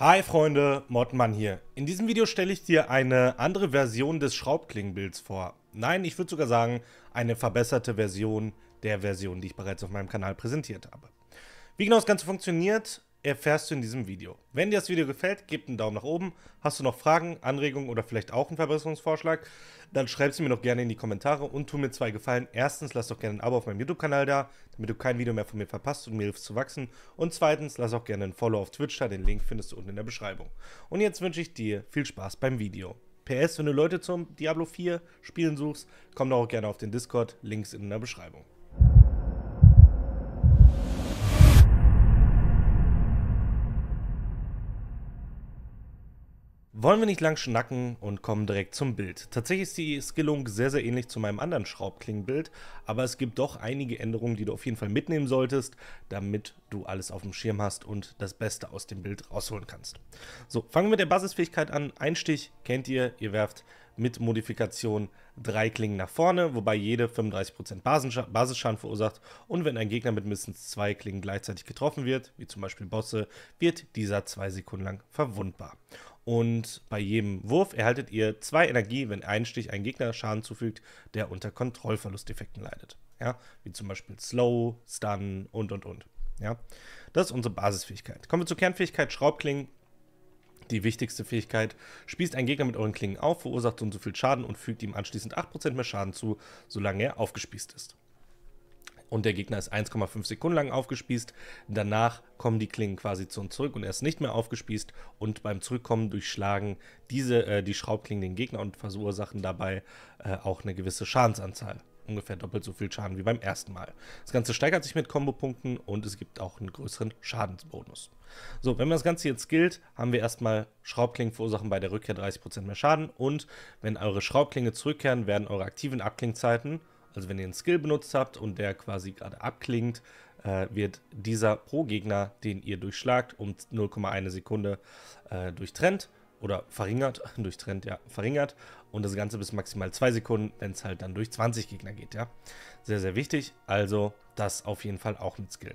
Hi Freunde, Modmann hier. In diesem Video stelle ich dir eine andere Version des Schraubklingenbilds vor. Nein, ich würde sogar sagen, eine verbesserte Version der Version, die ich bereits auf meinem Kanal präsentiert habe. Wie genau das Ganze funktioniert, erfährst du in diesem Video. Wenn dir das Video gefällt, gib einen Daumen nach oben. Hast du noch Fragen, Anregungen oder vielleicht auch einen Verbesserungsvorschlag, dann schreib sie mir doch gerne in die Kommentare und tu mir zwei Gefallen. Erstens, lass doch gerne ein Abo auf meinem YouTube-Kanal da, damit du kein Video mehr von mir verpasst und mir hilfst zu wachsen. Und zweitens, lass auch gerne ein Follow auf Twitch da, den Link findest du unten in der Beschreibung. Und jetzt wünsche ich dir viel Spaß beim Video. PS, wenn du Leute zum Diablo 4 Spielen suchst, komm doch auch gerne auf den Discord, Links in der Beschreibung. Wollen wir nicht lang schnacken und kommen direkt zum Bild. Tatsächlich ist die Skillung sehr, sehr ähnlich zu meinem anderen Schraubklingenbild, aber es gibt doch einige Änderungen, die du auf jeden Fall mitnehmen solltest, damit du alles auf dem Schirm hast und das Beste aus dem Bild rausholen kannst. So, fangen wir mit der Basisfähigkeit an. Einstich kennt ihr, ihr werft mit Modifikation drei Klingen nach vorne, wobei jede 35% Basisschaden verursacht und wenn ein Gegner mit mindestens zwei Klingen gleichzeitig getroffen wird, wie zum Beispiel Bosse, wird dieser zwei Sekunden lang verwundbar. Und bei jedem Wurf erhaltet ihr zwei Energie, wenn ein Stich einen Gegner Schaden zufügt, der unter Kontrollverlusteffekten leidet. Ja, wie zum Beispiel Slow, Stun und und und. Ja, das ist unsere Basisfähigkeit. Kommen wir zur Kernfähigkeit Schraubklingen. Die wichtigste Fähigkeit, spießt einen Gegner mit euren Klingen auf, verursacht so und so viel Schaden und fügt ihm anschließend 8% mehr Schaden zu, solange er aufgespießt ist und der Gegner ist 1,5 Sekunden lang aufgespießt. Danach kommen die Klingen quasi zu uns zurück und er ist nicht mehr aufgespießt und beim Zurückkommen durchschlagen diese äh, die Schraubklingen den Gegner und verursachen dabei äh, auch eine gewisse Schadensanzahl. Ungefähr doppelt so viel Schaden wie beim ersten Mal. Das Ganze steigert sich mit Kombopunkten und es gibt auch einen größeren Schadensbonus. So, wenn wir das Ganze jetzt gilt, haben wir erstmal Schraubklingen verursachen bei der Rückkehr 30% mehr Schaden und wenn eure Schraubklinge zurückkehren, werden eure aktiven Abklingzeiten also wenn ihr einen Skill benutzt habt und der quasi gerade abklingt, äh, wird dieser pro Gegner, den ihr durchschlagt, um 0,1 Sekunde äh, durchtrennt oder verringert, durchtrennt, ja, verringert und das Ganze bis maximal 2 Sekunden, wenn es halt dann durch 20 Gegner geht, ja. Sehr, sehr wichtig, also das auf jeden Fall auch mit Skill.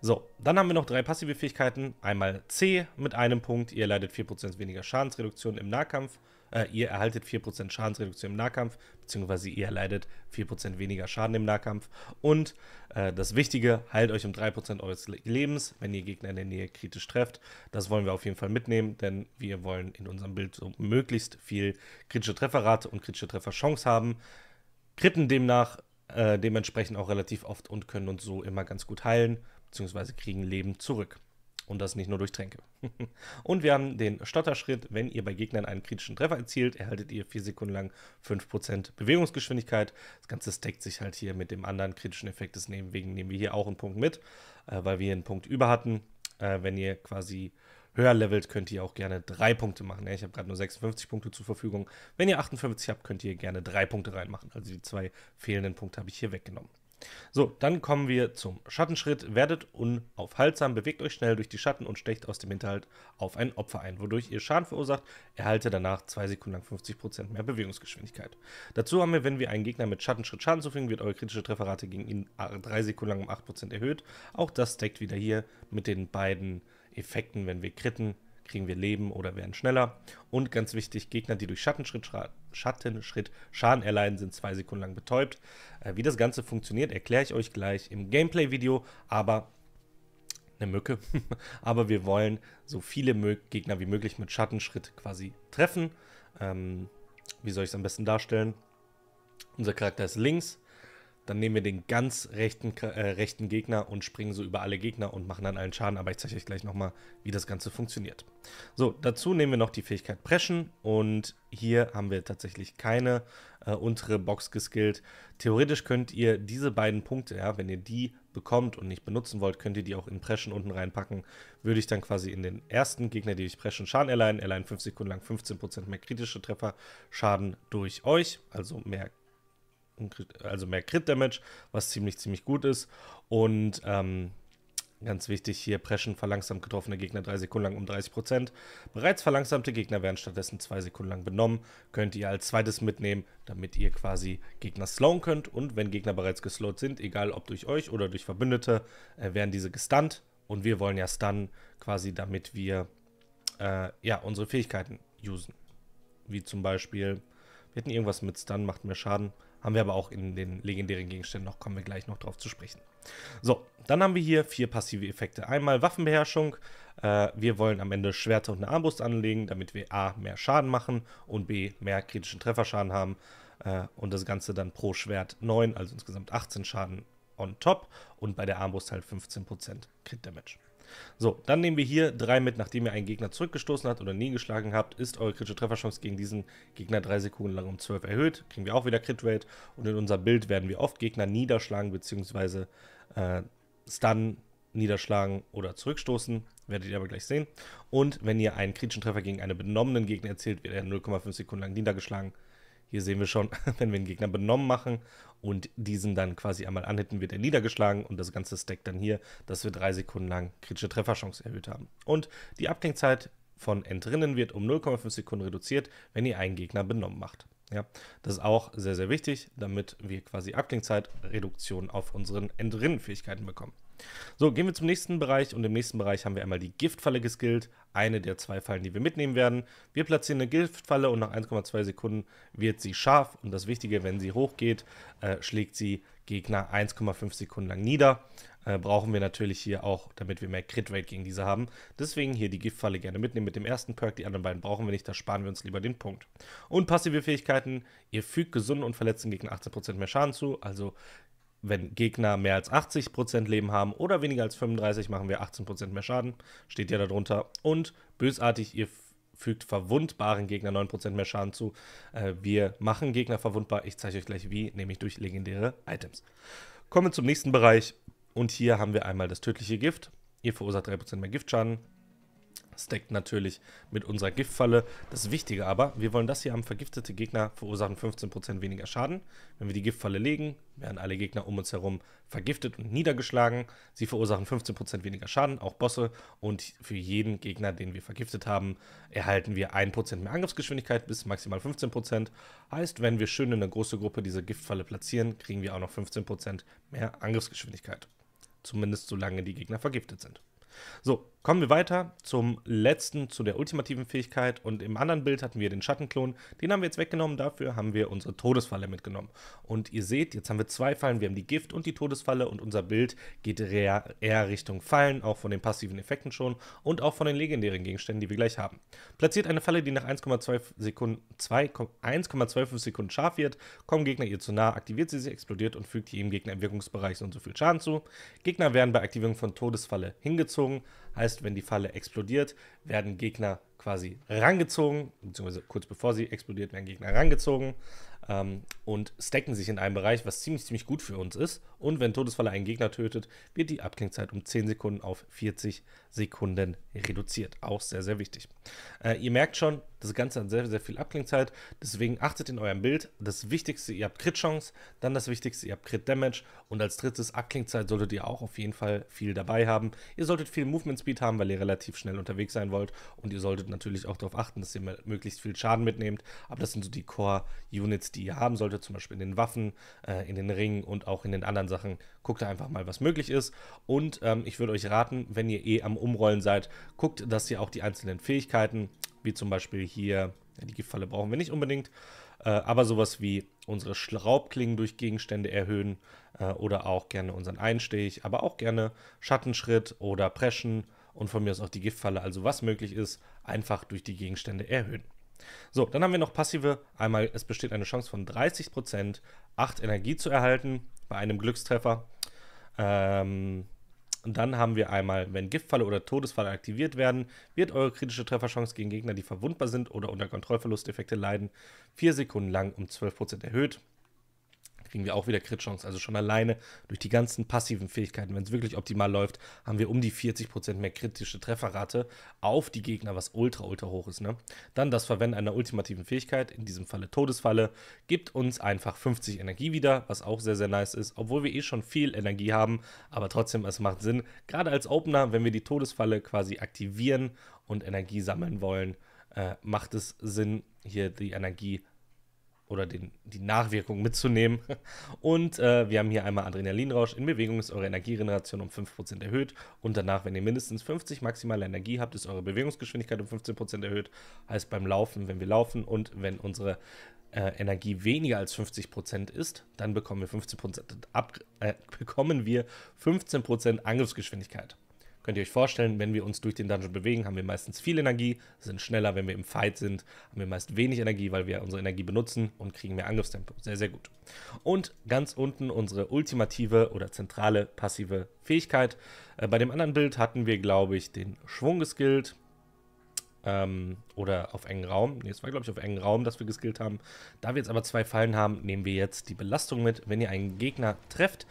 So, dann haben wir noch drei passive Fähigkeiten. Einmal C mit einem Punkt, ihr leidet 4% weniger Schadensreduktion im Nahkampf äh, ihr erhaltet 4% Schadensreduktion im Nahkampf, beziehungsweise ihr erleidet 4% weniger Schaden im Nahkampf. Und äh, das Wichtige, heilt euch um 3% eures Lebens, wenn ihr Gegner in der Nähe kritisch trefft. Das wollen wir auf jeden Fall mitnehmen, denn wir wollen in unserem Bild so möglichst viel kritische Trefferrate und kritische Trefferchance haben. Kritten demnach äh, dementsprechend auch relativ oft und können uns so immer ganz gut heilen, beziehungsweise kriegen Leben zurück. Und das nicht nur durch Tränke. und wir haben den Stotterschritt. Wenn ihr bei Gegnern einen kritischen Treffer erzielt, erhaltet ihr 4 Sekunden lang 5% Bewegungsgeschwindigkeit. Das Ganze stackt sich halt hier mit dem anderen kritischen Effekt. Deswegen nehmen wir hier auch einen Punkt mit, äh, weil wir einen Punkt über hatten. Äh, wenn ihr quasi höher levelt, könnt ihr auch gerne 3 Punkte machen. Ja, ich habe gerade nur 56 Punkte zur Verfügung. Wenn ihr 58 habt, könnt ihr gerne 3 Punkte reinmachen. Also die zwei fehlenden Punkte habe ich hier weggenommen. So, dann kommen wir zum Schattenschritt. Werdet unaufhaltsam, bewegt euch schnell durch die Schatten und stecht aus dem Hinterhalt auf ein Opfer ein, wodurch ihr Schaden verursacht. Erhalte danach 2 Sekunden lang 50% mehr Bewegungsgeschwindigkeit. Dazu haben wir, wenn wir einen Gegner mit Schattenschritt Schaden zufügen, wird eure kritische Trefferrate gegen ihn 3 Sekunden lang um 8% erhöht. Auch das deckt wieder hier mit den beiden Effekten, wenn wir kritten kriegen wir Leben oder werden schneller. Und ganz wichtig, Gegner, die durch Schattenschritt Schaden Schattenschritt Schaden erleiden, sind zwei Sekunden lang betäubt. Äh, wie das Ganze funktioniert, erkläre ich euch gleich im Gameplay-Video, aber eine Mücke. aber wir wollen so viele Mö Gegner wie möglich mit Schattenschritt quasi treffen. Ähm, wie soll ich es am besten darstellen? Unser Charakter ist links, dann nehmen wir den ganz rechten, äh, rechten Gegner und springen so über alle Gegner und machen dann allen Schaden. Aber ich zeige euch gleich nochmal, wie das Ganze funktioniert. So, dazu nehmen wir noch die Fähigkeit Preschen und hier haben wir tatsächlich keine äh, untere Box geskillt. Theoretisch könnt ihr diese beiden Punkte, ja, wenn ihr die bekommt und nicht benutzen wollt, könnt ihr die auch in Preschen unten reinpacken. Würde ich dann quasi in den ersten Gegner, die durch Preschen Schaden erleiden. Erleiden 5 Sekunden lang 15% mehr kritische Treffer Schaden durch euch, also mehr also mehr Crit-Damage, was ziemlich, ziemlich gut ist. Und ähm, ganz wichtig hier, Preschen verlangsamt getroffene Gegner 3 Sekunden lang um 30%. Bereits verlangsamte Gegner werden stattdessen 2 Sekunden lang benommen. Könnt ihr als zweites mitnehmen, damit ihr quasi Gegner slowen könnt. Und wenn Gegner bereits geslowt sind, egal ob durch euch oder durch Verbündete, äh, werden diese gestunt. Und wir wollen ja stunnen, quasi damit wir äh, ja, unsere Fähigkeiten usen. Wie zum Beispiel, wir hätten irgendwas mit Stun, macht mehr Schaden. Haben wir aber auch in den legendären Gegenständen noch, kommen wir gleich noch drauf zu sprechen. So, dann haben wir hier vier passive Effekte. Einmal Waffenbeherrschung. Äh, wir wollen am Ende Schwerter und eine Armbrust anlegen, damit wir A, mehr Schaden machen und B, mehr kritischen Trefferschaden haben. Äh, und das Ganze dann pro Schwert 9, also insgesamt 18 Schaden on top und bei der Armbrust halt 15% Crit Damage. So, dann nehmen wir hier drei mit, nachdem ihr einen Gegner zurückgestoßen habt oder nie geschlagen habt, ist eure kritische Trefferchance gegen diesen Gegner drei Sekunden lang um 12 erhöht. Kriegen wir auch wieder Crit Rate und in unserem Bild werden wir oft Gegner niederschlagen bzw. Äh, stunnen, niederschlagen oder zurückstoßen. Werdet ihr aber gleich sehen. Und wenn ihr einen kritischen Treffer gegen einen benommenen Gegner erzielt, wird er 0,5 Sekunden lang niedergeschlagen. Hier sehen wir schon, wenn wir einen Gegner benommen machen und diesen dann quasi einmal anhitten, wird er niedergeschlagen und das ganze Stack dann hier, dass wir drei Sekunden lang kritische Trefferchance erhöht haben. Und die Abklingzeit von Entrinnen wird um 0,5 Sekunden reduziert, wenn ihr einen Gegner benommen macht. Ja, das ist auch sehr, sehr wichtig, damit wir quasi Abklingzeitreduktion auf unseren Entrinnenfähigkeiten bekommen. So, gehen wir zum nächsten Bereich und im nächsten Bereich haben wir einmal die Giftfalle geskillt, eine der zwei Fallen, die wir mitnehmen werden. Wir platzieren eine Giftfalle und nach 1,2 Sekunden wird sie scharf und das Wichtige, wenn sie hochgeht, äh, schlägt sie Gegner 1,5 Sekunden lang nieder. Äh, brauchen wir natürlich hier auch, damit wir mehr Crit-Rate gegen diese haben. Deswegen hier die Giftfalle gerne mitnehmen mit dem ersten Perk, die anderen beiden brauchen wir nicht, da sparen wir uns lieber den Punkt. Und passive Fähigkeiten, ihr fügt gesunden und verletzten Gegner 18% mehr Schaden zu, also wenn Gegner mehr als 80% Leben haben oder weniger als 35, machen wir 18% mehr Schaden. Steht ja darunter. Und bösartig, ihr fügt verwundbaren Gegner 9% mehr Schaden zu. Äh, wir machen Gegner verwundbar. Ich zeige euch gleich wie, nämlich durch legendäre Items. Kommen wir zum nächsten Bereich. Und hier haben wir einmal das tödliche Gift. Ihr verursacht 3% mehr Giftschaden. Stackt natürlich mit unserer Giftfalle. Das Wichtige aber, wir wollen das hier haben. Vergiftete Gegner verursachen 15% weniger Schaden. Wenn wir die Giftfalle legen, werden alle Gegner um uns herum vergiftet und niedergeschlagen. Sie verursachen 15% weniger Schaden, auch Bosse. Und für jeden Gegner, den wir vergiftet haben, erhalten wir 1% mehr Angriffsgeschwindigkeit bis maximal 15%. Heißt, wenn wir schön in einer großen Gruppe diese Giftfalle platzieren, kriegen wir auch noch 15% mehr Angriffsgeschwindigkeit. Zumindest solange die Gegner vergiftet sind. So, Kommen wir weiter zum letzten, zu der ultimativen Fähigkeit. Und im anderen Bild hatten wir den Schattenklon. Den haben wir jetzt weggenommen. Dafür haben wir unsere Todesfalle mitgenommen. Und ihr seht, jetzt haben wir zwei Fallen. Wir haben die Gift- und die Todesfalle. Und unser Bild geht eher Richtung Fallen, auch von den passiven Effekten schon. Und auch von den legendären Gegenständen, die wir gleich haben. Platziert eine Falle, die nach 1,25 Sekunden, Sekunden scharf wird. Kommen Gegner ihr zu nah, aktiviert sie, sie explodiert und fügt ihr im Gegner im Wirkungsbereich so und so viel Schaden zu. Gegner werden bei Aktivierung von Todesfalle hingezogen. Heißt, wenn die Falle explodiert, werden Gegner quasi rangezogen, beziehungsweise kurz bevor sie explodiert, werden Gegner rangezogen ähm, und stacken sich in einem Bereich, was ziemlich, ziemlich gut für uns ist und wenn Todesfalle einen Gegner tötet, wird die Abklingzeit um 10 Sekunden auf 40 Sekunden reduziert. Auch sehr, sehr wichtig. Äh, ihr merkt schon, das Ganze hat sehr, sehr viel Abklingzeit. Deswegen achtet in eurem Bild. Das Wichtigste, ihr habt Crit-Chance. Dann das Wichtigste, ihr habt Crit-Damage. Und als drittes Abklingzeit solltet ihr auch auf jeden Fall viel dabei haben. Ihr solltet viel Movement-Speed haben, weil ihr relativ schnell unterwegs sein wollt. Und ihr solltet natürlich auch darauf achten, dass ihr möglichst viel Schaden mitnehmt. Aber das sind so die Core-Units, die ihr haben solltet. Zum Beispiel in den Waffen, äh, in den Ringen und auch in den anderen Sachen Sachen. Guckt einfach mal, was möglich ist. Und ähm, ich würde euch raten, wenn ihr eh am Umrollen seid, guckt, dass ihr auch die einzelnen Fähigkeiten, wie zum Beispiel hier, die Giftfalle brauchen wir nicht unbedingt, äh, aber sowas wie unsere Schraubklingen durch Gegenstände erhöhen äh, oder auch gerne unseren Einstich, aber auch gerne Schattenschritt oder Preschen und von mir aus auch die Giftfalle, also was möglich ist, einfach durch die Gegenstände erhöhen. So, dann haben wir noch passive. Einmal, es besteht eine Chance von 30%, 8 Energie zu erhalten bei einem Glückstreffer. Ähm, und dann haben wir einmal, wenn Giftfalle oder Todesfalle aktiviert werden, wird eure kritische Trefferchance gegen Gegner, die verwundbar sind oder unter Kontrollverlusteffekte leiden, 4 Sekunden lang um 12% erhöht kriegen wir auch wieder Crit-Chance. Also schon alleine durch die ganzen passiven Fähigkeiten, wenn es wirklich optimal läuft, haben wir um die 40% mehr kritische Trefferrate auf die Gegner, was ultra, ultra hoch ist. Ne? Dann das Verwenden einer ultimativen Fähigkeit, in diesem Falle Todesfalle, gibt uns einfach 50 Energie wieder, was auch sehr, sehr nice ist, obwohl wir eh schon viel Energie haben, aber trotzdem, es macht Sinn, gerade als Opener, wenn wir die Todesfalle quasi aktivieren und Energie sammeln wollen, äh, macht es Sinn, hier die Energie oder den, die Nachwirkung mitzunehmen. Und äh, wir haben hier einmal Adrenalinrausch. In Bewegung ist eure Energiegeneration um 5% erhöht. Und danach, wenn ihr mindestens 50 maximale Energie habt, ist eure Bewegungsgeschwindigkeit um 15% erhöht. Heißt beim Laufen, wenn wir laufen und wenn unsere äh, Energie weniger als 50% ist, dann bekommen wir 15% ab, äh, bekommen wir 15% Angriffsgeschwindigkeit. Könnt ihr euch vorstellen, wenn wir uns durch den Dungeon bewegen, haben wir meistens viel Energie, sind schneller, wenn wir im Fight sind, haben wir meist wenig Energie, weil wir unsere Energie benutzen und kriegen mehr Angriffstempo. Sehr, sehr gut. Und ganz unten unsere ultimative oder zentrale passive Fähigkeit. Äh, bei dem anderen Bild hatten wir, glaube ich, den Schwung geskillt. Ähm, oder auf engen Raum. Ne, es war, glaube ich, auf engen Raum, dass wir geskillt haben. Da wir jetzt aber zwei Fallen haben, nehmen wir jetzt die Belastung mit. Wenn ihr einen Gegner trefft,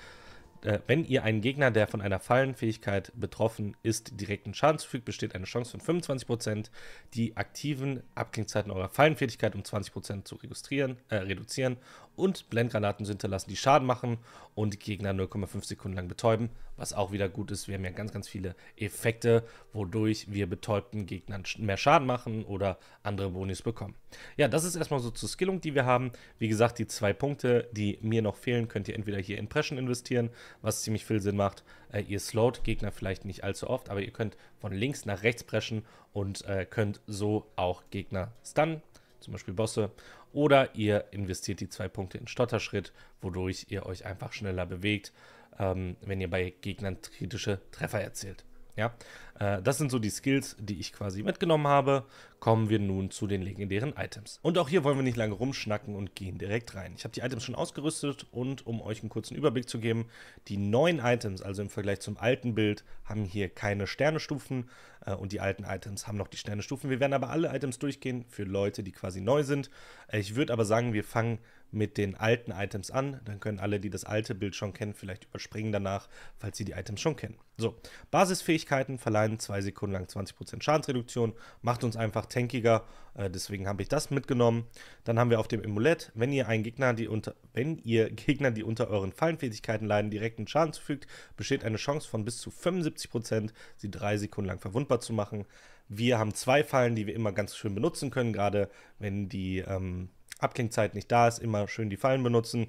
äh, wenn ihr einen Gegner, der von einer Fallenfähigkeit betroffen ist, direkten Schaden zufügt, besteht eine Chance von 25%, die aktiven Abklingzeiten eurer Fallenfähigkeit um 20% zu registrieren, äh, reduzieren und Blendgranaten zu hinterlassen, die Schaden machen und Gegner 0,5 Sekunden lang betäuben was auch wieder gut ist. Wir haben ja ganz, ganz viele Effekte, wodurch wir betäubten Gegnern mehr Schaden machen oder andere Bonis bekommen. Ja, das ist erstmal so zur Skillung, die wir haben. Wie gesagt, die zwei Punkte, die mir noch fehlen, könnt ihr entweder hier in Impression investieren, was ziemlich viel Sinn macht. Äh, ihr slowt Gegner vielleicht nicht allzu oft, aber ihr könnt von links nach rechts preschen und äh, könnt so auch Gegner stunnen, zum Beispiel Bosse. Oder ihr investiert die zwei Punkte in Stotterschritt, wodurch ihr euch einfach schneller bewegt ähm, wenn ihr bei Gegnern kritische Treffer erzielt. Ja, äh, das sind so die Skills, die ich quasi mitgenommen habe. Kommen wir nun zu den legendären Items. Und auch hier wollen wir nicht lange rumschnacken und gehen direkt rein. Ich habe die Items schon ausgerüstet und um euch einen kurzen Überblick zu geben, die neuen Items, also im Vergleich zum alten Bild, haben hier keine Sternestufen äh, und die alten Items haben noch die Sternestufen. Wir werden aber alle Items durchgehen für Leute, die quasi neu sind. Äh, ich würde aber sagen, wir fangen mit den alten Items an. Dann können alle, die das alte Bild schon kennen, vielleicht überspringen danach, falls sie die Items schon kennen. So, Basisfähigkeiten verleihen 2 Sekunden lang 20% Schadensreduktion, macht uns einfach tankiger, äh, deswegen habe ich das mitgenommen. Dann haben wir auf dem Emulett, wenn ihr einen Gegner, die unter, wenn ihr Gegner, die unter euren Fallenfähigkeiten leiden, direkten Schaden zufügt, besteht eine Chance von bis zu 75%, sie 3 Sekunden lang verwundbar zu machen. Wir haben zwei Fallen, die wir immer ganz schön benutzen können, gerade wenn die ähm, Abklingzeit nicht da ist, immer schön die Fallen benutzen.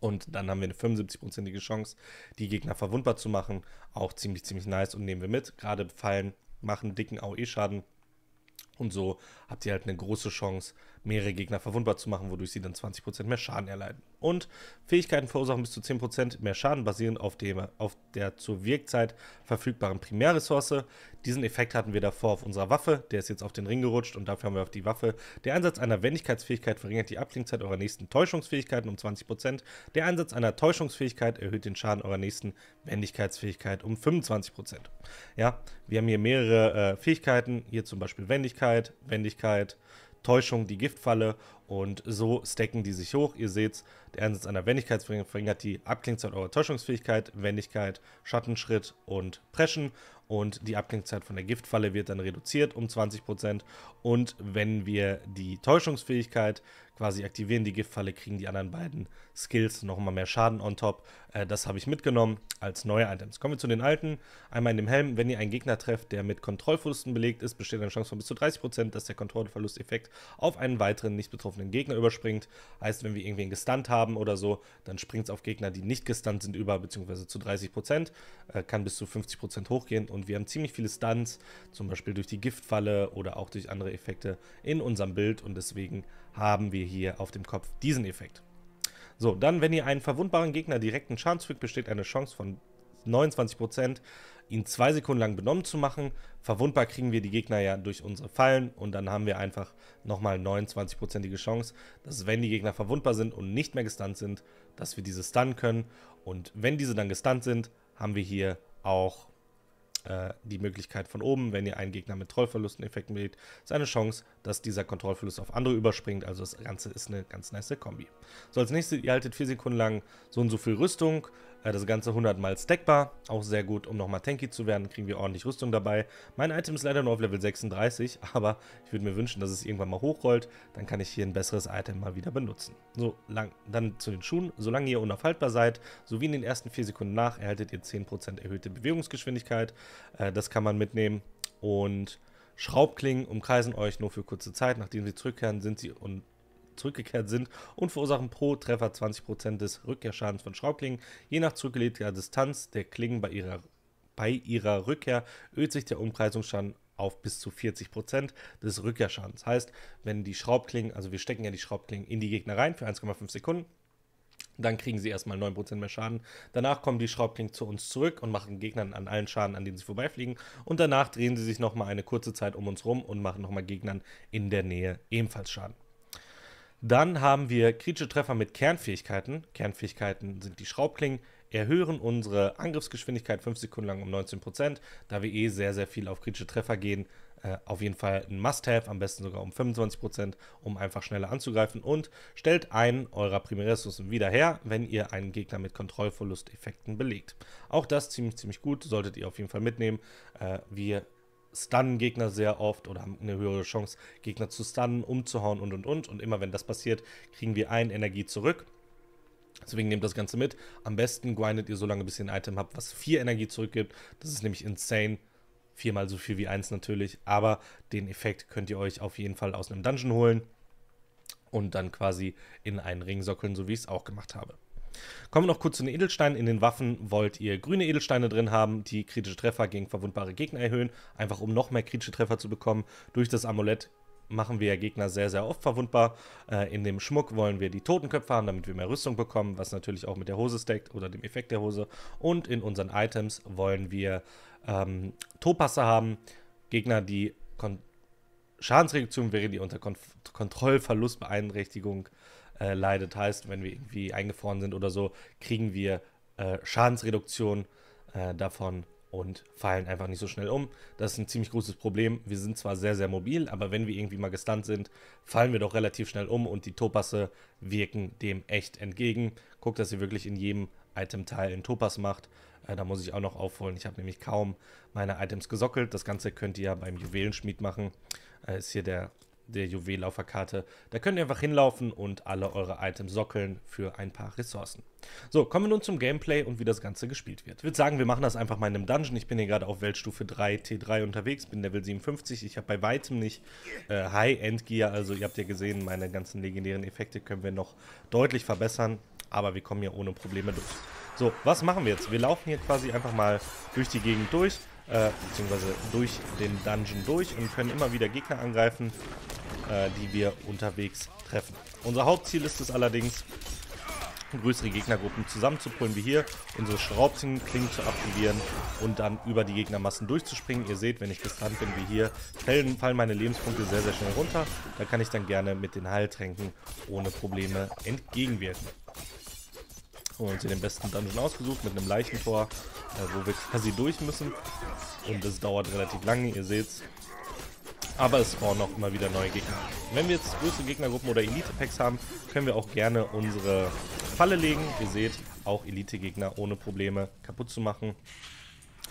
Und dann haben wir eine 75-prozentige Chance, die Gegner verwundbar zu machen. Auch ziemlich, ziemlich nice und nehmen wir mit. Gerade Fallen machen dicken AOE-Schaden. Und so habt ihr halt eine große Chance, mehrere Gegner verwundbar zu machen, wodurch sie dann 20% mehr Schaden erleiden. Und Fähigkeiten verursachen bis zu 10% mehr Schaden, basierend auf, dem, auf der zur Wirkzeit verfügbaren Primärressource. Diesen Effekt hatten wir davor auf unserer Waffe, der ist jetzt auf den Ring gerutscht und dafür haben wir auf die Waffe. Der Einsatz einer Wendigkeitsfähigkeit verringert die Abklingzeit eurer nächsten Täuschungsfähigkeiten um 20%. Der Einsatz einer Täuschungsfähigkeit erhöht den Schaden eurer nächsten Wendigkeitsfähigkeit um 25%. Ja, wir haben hier mehrere äh, Fähigkeiten, hier zum Beispiel Wendigkeit, Wendigkeit, Täuschung, die Giftfalle und so stacken die sich hoch. Ihr seht, der Einsatz einer Wendigkeitsverringerung verringert die Abklingzeit eurer Täuschungsfähigkeit, Wendigkeit, Schattenschritt und Preschen. Und die Abklingzeit von der Giftfalle wird dann reduziert um 20%. Und wenn wir die Täuschungsfähigkeit quasi aktivieren, die Giftfalle, kriegen die anderen beiden Skills nochmal mehr Schaden on top. Äh, das habe ich mitgenommen als neue Items. Kommen wir zu den alten. Einmal in dem Helm. Wenn ihr einen Gegner trefft, der mit Kontrollverlusten belegt ist, besteht eine Chance von bis zu 30%, dass der Kontrollverlusteffekt auf einen weiteren nicht betroffenen auf einen Gegner überspringt. Heißt, wenn wir irgendwie einen gestunt haben oder so, dann springt es auf Gegner, die nicht gestunt sind, über, beziehungsweise zu 30%. Prozent äh, kann bis zu 50% Prozent hochgehen. Und wir haben ziemlich viele Stunts, zum Beispiel durch die Giftfalle oder auch durch andere Effekte in unserem Bild. Und deswegen haben wir hier auf dem Kopf diesen Effekt. So, dann, wenn ihr einen verwundbaren Gegner direkten Schaden zufügt, besteht eine Chance von 29%, Prozent ihn zwei Sekunden lang benommen zu machen. Verwundbar kriegen wir die Gegner ja durch unsere Fallen und dann haben wir einfach nochmal 29%ige Chance, dass wenn die Gegner verwundbar sind und nicht mehr gestunt sind, dass wir diese stunnen können. Und wenn diese dann gestunt sind, haben wir hier auch äh, die Möglichkeit von oben, wenn ihr einen Gegner mit Trollverlusten-Effekten wählt, ist eine Chance, dass dieser Kontrollverlust auf andere überspringt. Also das Ganze ist eine ganz nice Kombi. So, als nächstes, ihr haltet 4 Sekunden lang so und so viel Rüstung. Äh, das Ganze 100 mal stackbar, auch sehr gut, um nochmal tanky zu werden, kriegen wir ordentlich Rüstung dabei. Mein Item ist leider nur auf Level 36, aber ich würde mir wünschen, dass es irgendwann mal hochrollt, dann kann ich hier ein besseres Item mal wieder benutzen. So, lang, dann zu den Schuhen. Solange ihr unaufhaltbar seid, sowie in den ersten 4 Sekunden nach, erhaltet ihr 10% erhöhte Bewegungsgeschwindigkeit. Äh, das kann man mitnehmen und... Schraubklingen umkreisen euch nur für kurze Zeit. Nachdem sie zurückkehren, sind sie un zurückgekehrt sind und verursachen pro Treffer 20% des Rückkehrschadens von Schraubklingen. Je nach zurückgelegter Distanz der Klingen bei ihrer, bei ihrer Rückkehr erhöht sich der Umkreisungsschaden auf bis zu 40% des Rückkehrschadens. Heißt, wenn die Schraubklingen, also wir stecken ja die Schraubklingen in die Gegner rein für 1,5 Sekunden, dann kriegen sie erstmal 9% mehr Schaden. Danach kommen die Schraubklingen zu uns zurück und machen Gegnern an allen Schaden, an denen sie vorbeifliegen. Und danach drehen sie sich nochmal eine kurze Zeit um uns rum und machen nochmal Gegnern in der Nähe ebenfalls Schaden. Dann haben wir kritische Treffer mit Kernfähigkeiten. Kernfähigkeiten sind die Schraubklingen, erhöhen unsere Angriffsgeschwindigkeit 5 Sekunden lang um 19%, da wir eh sehr, sehr viel auf kritische Treffer gehen. Äh, auf jeden Fall ein Must-Have, am besten sogar um 25%, um einfach schneller anzugreifen. Und stellt einen eurer Primärressourcen wieder her, wenn ihr einen Gegner mit Kontrollverlusteffekten belegt. Auch das ziemlich, ziemlich gut, solltet ihr auf jeden Fall mitnehmen. Äh, wir stunnen Gegner sehr oft oder haben eine höhere Chance, Gegner zu stunnen, umzuhauen und und und. Und immer wenn das passiert, kriegen wir ein Energie zurück. Deswegen nehmt das Ganze mit. Am besten grindet ihr so lange, bis ihr ein Item habt, was vier Energie zurückgibt. Das ist nämlich insane. Viermal so viel wie eins natürlich. Aber den Effekt könnt ihr euch auf jeden Fall aus einem Dungeon holen und dann quasi in einen Ring sockeln, so wie ich es auch gemacht habe. Kommen wir noch kurz zu den Edelsteinen. In den Waffen wollt ihr grüne Edelsteine drin haben, die kritische Treffer gegen verwundbare Gegner erhöhen, einfach um noch mehr kritische Treffer zu bekommen. Durch das Amulett machen wir Gegner sehr, sehr oft verwundbar. Äh, in dem Schmuck wollen wir die Totenköpfe haben, damit wir mehr Rüstung bekommen, was natürlich auch mit der Hose stackt oder dem Effekt der Hose. Und in unseren Items wollen wir ähm, Topasse haben, Gegner, die Kon Schadensreduktion wäre die unter Kon Kontrollverlustbeeinträchtigung äh, äh, leidet. Heißt, wenn wir irgendwie eingefroren sind oder so, kriegen wir äh, Schadensreduktion äh, davon und fallen einfach nicht so schnell um. Das ist ein ziemlich großes Problem. Wir sind zwar sehr, sehr mobil, aber wenn wir irgendwie mal gestunt sind, fallen wir doch relativ schnell um und die Topasse wirken dem echt entgegen. Guckt, dass ihr wirklich in jedem Item-Teil einen Topas macht. Äh, da muss ich auch noch aufholen. Ich habe nämlich kaum meine Items gesockelt. Das Ganze könnt ihr ja beim Juwelenschmied machen. Äh, ist hier der der Juwelauferkarte. Da könnt ihr einfach hinlaufen und alle eure Items sockeln für ein paar Ressourcen. So, kommen wir nun zum Gameplay und wie das Ganze gespielt wird. Ich würde sagen, wir machen das einfach mal in einem Dungeon. Ich bin hier gerade auf Weltstufe 3, T3 unterwegs, bin Level 57. Ich habe bei weitem nicht äh, High-End-Gear, also ihr habt ja gesehen, meine ganzen legendären Effekte können wir noch deutlich verbessern, aber wir kommen hier ohne Probleme durch. So, was machen wir jetzt? Wir laufen hier quasi einfach mal durch die Gegend durch äh, beziehungsweise durch den Dungeon durch und können immer wieder Gegner angreifen, äh, die wir unterwegs treffen. Unser Hauptziel ist es allerdings, größere Gegnergruppen zusammenzupolen wie hier, unsere Schraubklingen zu aktivieren und dann über die Gegnermassen durchzuspringen. Ihr seht, wenn ich gestunt bin wie hier, fällen, fallen meine Lebenspunkte sehr, sehr schnell runter. Da kann ich dann gerne mit den Heiltränken ohne Probleme entgegenwirken haben uns hier den besten Dungeon ausgesucht mit einem Leichentor, äh, wo wir quasi durch müssen. Und das dauert relativ lange, ihr seht's. Aber es spawnen auch immer wieder neue Gegner. Wenn wir jetzt größere Gegnergruppen oder Elite-Packs haben, können wir auch gerne unsere Falle legen. Ihr seht, auch Elite-Gegner ohne Probleme kaputt zu machen.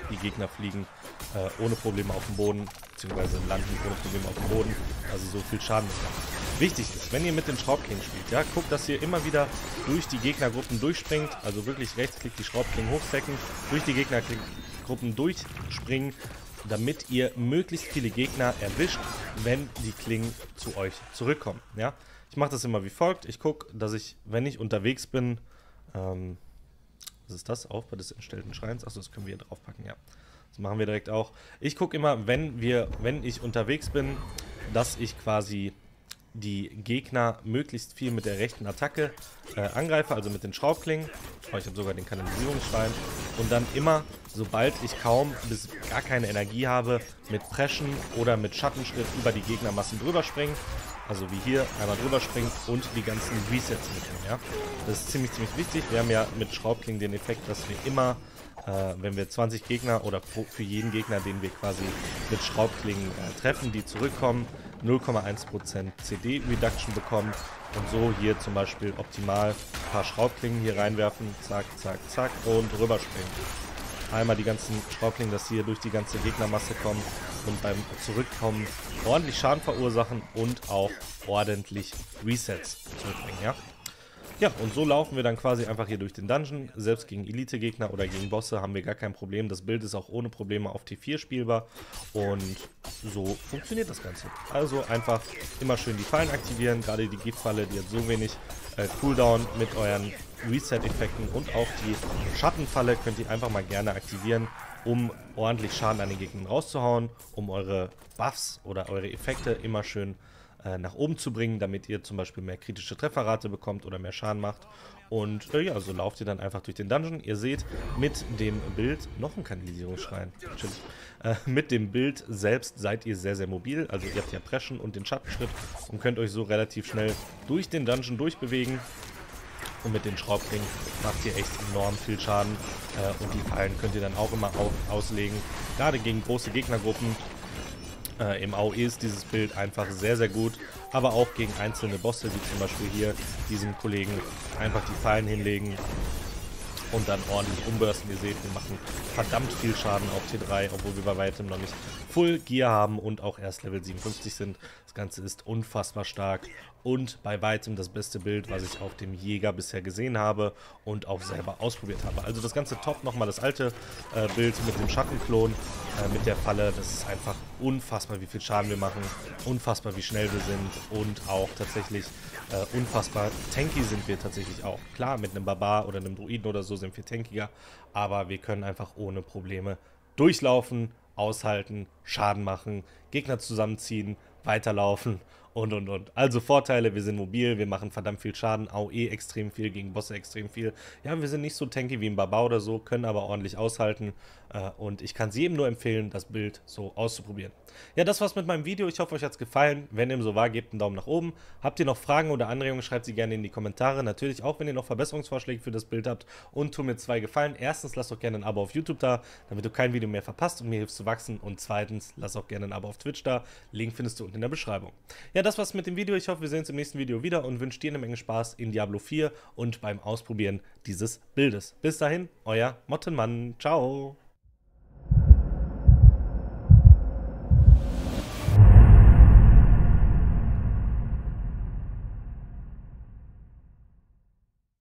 Die Gegner fliegen äh, ohne Probleme auf dem Boden, beziehungsweise landen ohne Probleme auf dem Boden. Also so viel Schaden ist machen. Wichtig ist, wenn ihr mit den Schraubklingen spielt, ja, guckt, dass ihr immer wieder durch die Gegnergruppen durchspringt, also wirklich rechtsklick die Schraubklingen hochstecken, durch die Gegnergruppen durchspringen, damit ihr möglichst viele Gegner erwischt, wenn die Klingen zu euch zurückkommen, ja. Ich mache das immer wie folgt, ich gucke, dass ich, wenn ich unterwegs bin, ähm, was ist das? Aufbau des entstellten Schreins, achso, das können wir hier draufpacken, ja. Das machen wir direkt auch. Ich gucke immer, wenn wir, wenn ich unterwegs bin, dass ich quasi die Gegner möglichst viel mit der rechten Attacke äh, angreife, also mit den Schraubklingen. Oh, ich habe sogar den Kanalisierungsschrein. Und dann immer, sobald ich kaum bis gar keine Energie habe, mit Preschen oder mit Schattenschritt über die Gegnermassen drüber springen. Also wie hier, einmal drüber springen und die ganzen Resets mitnehmen. Ja? Das ist ziemlich, ziemlich wichtig. Wir haben ja mit Schraubklingen den Effekt, dass wir immer äh, wenn wir 20 Gegner oder pro, für jeden Gegner, den wir quasi mit Schraubklingen äh, treffen, die zurückkommen, 0,1% CD Reduction bekommt und so hier zum Beispiel optimal ein paar Schraubklingen hier reinwerfen, zack, zack, zack und rüberspringen. Einmal die ganzen Schraubklingen, dass hier durch die ganze Gegnermasse kommen und beim Zurückkommen ordentlich Schaden verursachen und auch ordentlich Resets zurückbringen, ja. Ja, und so laufen wir dann quasi einfach hier durch den Dungeon. Selbst gegen Elite-Gegner oder gegen Bosse haben wir gar kein Problem. Das Bild ist auch ohne Probleme auf T4 spielbar. Und so funktioniert das Ganze. Also einfach immer schön die Fallen aktivieren. Gerade die Giftfalle, die hat so wenig äh, Cooldown mit euren Reset-Effekten. Und auch die Schattenfalle könnt ihr einfach mal gerne aktivieren um ordentlich Schaden an den Gegnern rauszuhauen, um eure Buffs oder eure Effekte immer schön zu äh, nach oben zu bringen, damit ihr zum Beispiel mehr kritische Trefferrate bekommt oder mehr Schaden macht. Und äh, ja, so lauft ihr dann einfach durch den Dungeon. Ihr seht mit dem Bild, noch ein Kanalisierungsschrein, äh, mit dem Bild selbst seid ihr sehr, sehr mobil. Also ihr habt ja Preschen und den Schattenschritt und könnt euch so relativ schnell durch den Dungeon durchbewegen. Und mit den Schraubringen macht ihr echt enorm viel Schaden. Äh, und die Fallen könnt ihr dann auch immer auf auslegen. Gerade gegen große Gegnergruppen äh, Im AOE ist dieses Bild einfach sehr, sehr gut, aber auch gegen einzelne Bosse, wie zum Beispiel hier diesem Kollegen, einfach die Fallen hinlegen und dann ordentlich umbürsten. Ihr seht, wir machen verdammt viel Schaden auf T3, obwohl wir bei weitem noch nicht Full Gear haben und auch erst Level 57 sind. Das Ganze ist unfassbar stark und bei weitem das beste Bild, was ich auf dem Jäger bisher gesehen habe und auch selber ausprobiert habe. Also das ganze Top, nochmal das alte äh, Bild mit dem Schattenklon, äh, mit der Falle, das ist einfach unfassbar, wie viel Schaden wir machen, unfassbar, wie schnell wir sind und auch tatsächlich äh, unfassbar tanky sind wir tatsächlich auch. Klar, mit einem Barbar oder einem Druiden oder so sind wir tankiger, aber wir können einfach ohne Probleme durchlaufen, aushalten, Schaden machen, Gegner zusammenziehen, weiterlaufen und und und. Also Vorteile, wir sind mobil, wir machen verdammt viel Schaden, AOE extrem viel, gegen Bosse extrem viel. Ja, wir sind nicht so tanky wie ein Baba oder so, können aber ordentlich aushalten äh, und ich kann es jedem nur empfehlen, das Bild so auszuprobieren. Ja, das war's mit meinem Video, ich hoffe, euch hat's gefallen. Wenn dem so war, gebt einen Daumen nach oben. Habt ihr noch Fragen oder Anregungen, schreibt sie gerne in die Kommentare. Natürlich auch, wenn ihr noch Verbesserungsvorschläge für das Bild habt und tu mir zwei Gefallen. Erstens, lasst doch gerne ein Abo auf YouTube da, damit du kein Video mehr verpasst und mir hilfst zu wachsen. Und zweitens, lass auch gerne ein Abo auf Twitch da. Link findest du unten in der Beschreibung. Ja, das war's mit dem Video. Ich hoffe, wir sehen uns im nächsten Video wieder und wünsche dir eine Menge Spaß in Diablo 4 und beim Ausprobieren dieses Bildes. Bis dahin, euer Mottenmann. Ciao.